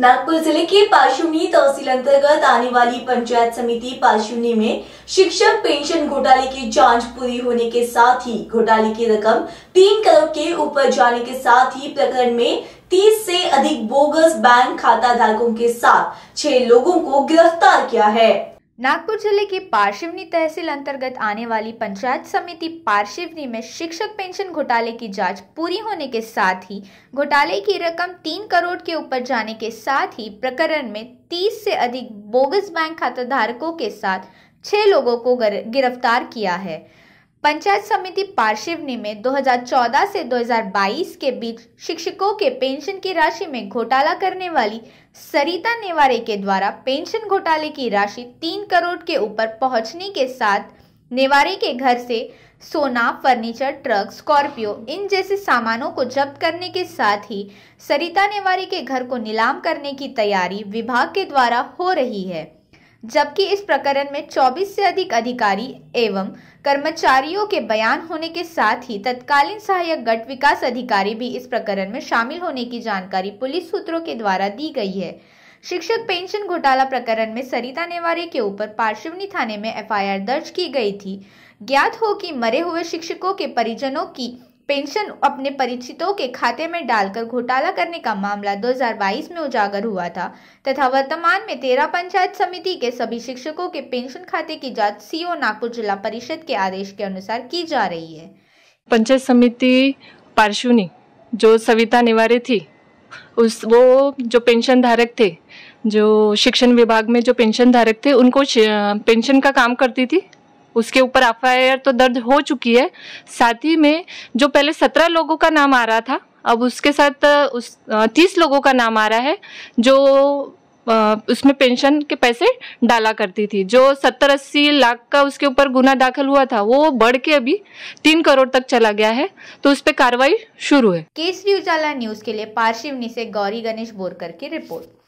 नागपुर जिले के पाशुनी तहसील अंतर्गत आने वाली पंचायत समिति पाशुनी में शिक्षक पेंशन घोटाले की जांच पूरी होने के साथ ही घोटाले की रकम तीन करोड़ के ऊपर जाने के साथ ही प्रकरण में तीस से अधिक बोगस बैंक खाता धारकों के साथ छह लोगों को गिरफ्तार किया है नागपुर जिले की पार्शिवनी तहसील अंतर्गत आने वाली पंचायत समिति पार्शिवनी में शिक्षक पेंशन घोटाले की जांच पूरी होने के साथ ही घोटाले की रकम तीन करोड़ के ऊपर जाने के साथ ही प्रकरण में तीस से अधिक बोगस बैंक खाताधारकों के साथ छह लोगों को गिरफ्तार किया है पंचायत समिति पार्शिवनी में 2014 से 2022 के बीच शिक्षकों के पेंशन की राशि में घोटाला करने वाली सरिता नेवारे के द्वारा पेंशन घोटाले की राशि तीन करोड़ के ऊपर पहुंचने के साथ नेवारे के घर से सोना फर्नीचर ट्रक स्कॉर्पियो इन जैसे सामानों को जब्त करने के साथ ही सरिता नेवारे के घर को नीलाम करने की तैयारी विभाग के द्वारा हो रही है जबकि इस प्रकरण में 24 से अधिक अधिकारी एवं कर्मचारियों के बयान होने के साथ ही तत्कालीन सहायक गट विकास अधिकारी भी इस प्रकरण में शामिल होने की जानकारी पुलिस सूत्रों के द्वारा दी गई है शिक्षक पेंशन घोटाला प्रकरण में सरिता नेवारे के ऊपर पार्शिवनी थाने में एफआईआर दर्ज की गई थी ज्ञात हो कि मरे हुए शिक्षकों के परिजनों की पेंशन अपने परिचितों के खाते में डालकर घोटाला करने का मामला 2022 में उजागर हुआ था तथा वर्तमान में तेरह पंचायत समिति के सभी शिक्षकों के पेंशन खाते की जांच सीओ नागपुर जिला परिषद के आदेश के अनुसार की जा रही है पंचायत समिति पार्शुनी जो सविता निवारे थी उस वो जो पेंशन धारक थे जो शिक्षण विभाग में जो पेंशन धारक थे उनको पेंशन का काम करती थी उसके ऊपर एफ तो दर्ज हो चुकी है साथ ही में जो पहले सत्रह लोगों का नाम आ रहा था अब उसके साथ उस तीस लोगों का नाम आ रहा है जो उसमें पेंशन के पैसे डाला करती थी जो सत्तर अस्सी लाख का उसके ऊपर गुना दाखिल हुआ था वो बढ़ के अभी तीन करोड़ तक चला गया है तो उस पर कार्रवाई शुरू है केसरी उजाला न्यूज के लिए पार्शिवनी से गौरी गणेश बोरकर की रिपोर्ट